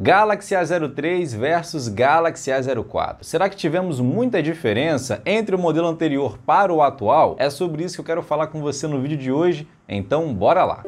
Galaxy A03 versus Galaxy A04. Será que tivemos muita diferença entre o modelo anterior para o atual? É sobre isso que eu quero falar com você no vídeo de hoje, então bora lá!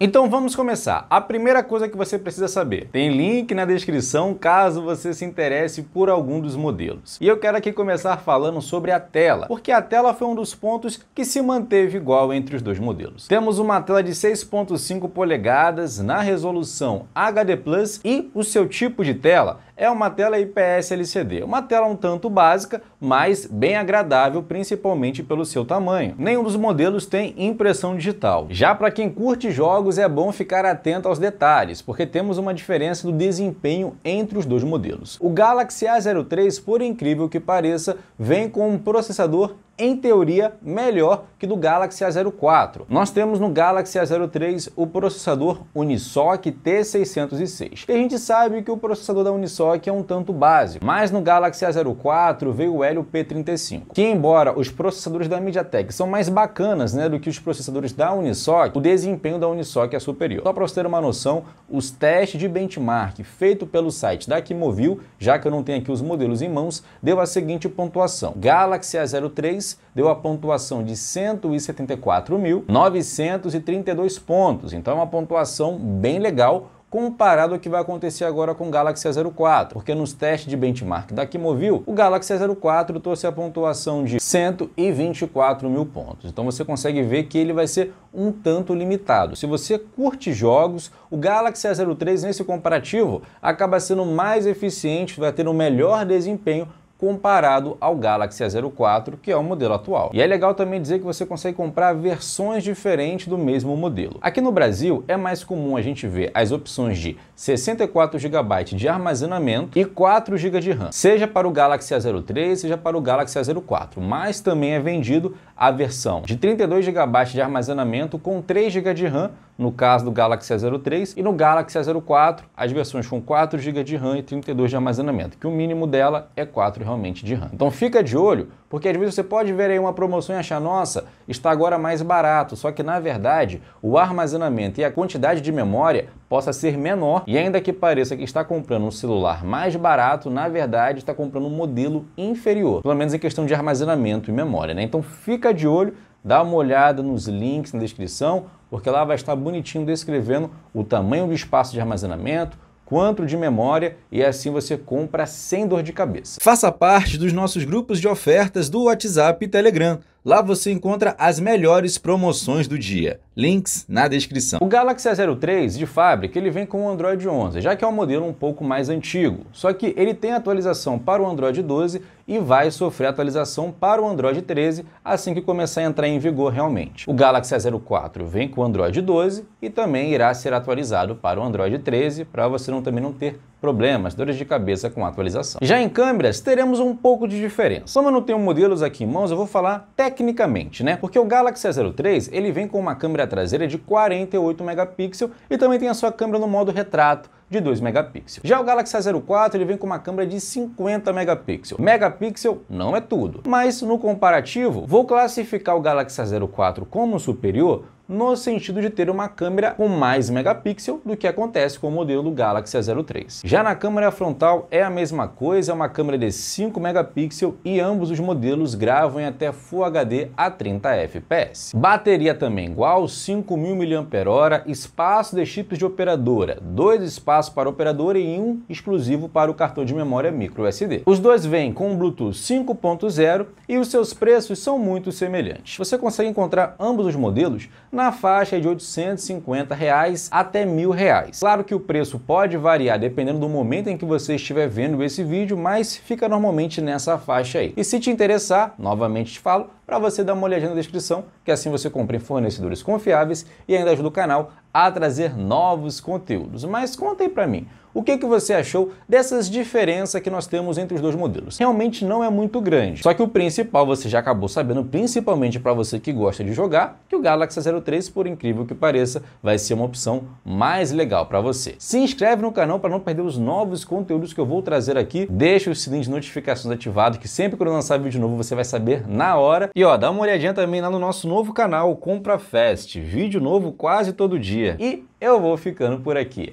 Então vamos começar. A primeira coisa que você precisa saber. Tem link na descrição caso você se interesse por algum dos modelos. E eu quero aqui começar falando sobre a tela, porque a tela foi um dos pontos que se manteve igual entre os dois modelos. Temos uma tela de 6.5 polegadas na resolução HD+, e o seu tipo de tela é uma tela IPS LCD, uma tela um tanto básica, mas bem agradável, principalmente pelo seu tamanho. Nenhum dos modelos tem impressão digital. Já para quem curte jogos jogos é bom ficar atento aos detalhes, porque temos uma diferença do desempenho entre os dois modelos. O Galaxy A03, por incrível que pareça, vem com um processador em teoria, melhor que do Galaxy A04. Nós temos no Galaxy A03 o processador Unisoc T606, E a gente sabe que o processador da Unisoc é um tanto básico, mas no Galaxy A04 veio o Helio P35, que embora os processadores da MediaTek são mais bacanas né, do que os processadores da Unisoc, o desempenho da Unisoc é superior. Só para você ter uma noção, os testes de benchmark feito pelo site da Kimovil, já que eu não tenho aqui os modelos em mãos, deu a seguinte pontuação. Galaxy A03 deu a pontuação de 174.932 pontos. Então é uma pontuação bem legal comparado ao que vai acontecer agora com o Galaxy A04, porque nos testes de benchmark da Kimovil, o Galaxy A04 trouxe a pontuação de 124 mil pontos. Então você consegue ver que ele vai ser um tanto limitado. Se você curte jogos, o Galaxy A03 nesse comparativo acaba sendo mais eficiente, vai ter um melhor desempenho comparado ao Galaxy A04, que é o modelo atual. E é legal também dizer que você consegue comprar versões diferentes do mesmo modelo. Aqui no Brasil é mais comum a gente ver as opções de 64 GB de armazenamento e 4 GB de RAM, seja para o Galaxy A03, seja para o Galaxy A04, mas também é vendido a versão de 32 GB de armazenamento com 3 GB de RAM no caso do Galaxy A03 e no Galaxy A04, as versões com 4 GB de RAM e 32 de armazenamento, que o mínimo dela é 4 realmente de RAM. Então fica de olho, porque às vezes você pode ver aí uma promoção e achar, nossa, está agora mais barato, só que na verdade o armazenamento e a quantidade de memória possa ser menor e ainda que pareça que está comprando um celular mais barato, na verdade está comprando um modelo inferior, pelo menos em questão de armazenamento e memória, né? Então fica de olho, dá uma olhada nos links na descrição, porque lá vai estar bonitinho descrevendo o tamanho do espaço de armazenamento, quanto de memória e assim você compra sem dor de cabeça. Faça parte dos nossos grupos de ofertas do WhatsApp e Telegram. Lá você encontra as melhores promoções do dia. Links na descrição. O Galaxy A03, de fábrica, ele vem com o Android 11, já que é um modelo um pouco mais antigo. Só que ele tem atualização para o Android 12 e vai sofrer atualização para o Android 13 assim que começar a entrar em vigor realmente. O Galaxy A04 vem com o Android 12 e também irá ser atualizado para o Android 13 para você não, também não ter problemas, dores de cabeça com a atualização. Já em câmeras, teremos um pouco de diferença. Como eu não tenho modelos aqui em mãos, eu vou falar tecnicamente tecnicamente, né? Porque o Galaxy S03 ele vem com uma câmera traseira de 48 megapixels e também tem a sua câmera no modo retrato de 2 megapixels. Já o Galaxy A04 ele vem com uma câmera de 50 megapixels. Megapixel não é tudo, mas no comparativo vou classificar o Galaxy A04 como superior no sentido de ter uma câmera com mais megapixel do que acontece com o modelo do Galaxy A03. Já na câmera frontal é a mesma coisa, é uma câmera de 5 megapixels e ambos os modelos gravam em até Full HD a 30 fps. Bateria também igual, 5.000 mAh, espaço de chips de operadora, dois espaços para operadora e um exclusivo para o cartão de memória micro SD. Os dois vêm com o Bluetooth 5.0 e os seus preços são muito semelhantes. Você consegue encontrar ambos os modelos na faixa de R$ 850 reais até R$ 1.000. Reais. Claro que o preço pode variar dependendo do momento em que você estiver vendo esse vídeo, mas fica normalmente nessa faixa aí. E se te interessar, novamente te falo, para você dar uma olhadinha na descrição, que assim você compra em fornecedores confiáveis e ainda ajuda o canal a trazer novos conteúdos. Mas conta aí para mim, o que, que você achou dessas diferenças que nós temos entre os dois modelos? Realmente não é muito grande. Só que o principal você já acabou sabendo, principalmente para você que gosta de jogar, que o Galaxy Zero 03 por incrível que pareça, vai ser uma opção mais legal para você. Se inscreve no canal para não perder os novos conteúdos que eu vou trazer aqui. Deixa o sininho de notificações ativado, que sempre que eu lançar vídeo novo você vai saber na hora. E ó, dá uma olhadinha também lá no nosso novo canal, Compra Fest. Vídeo novo quase todo dia. E eu vou ficando por aqui.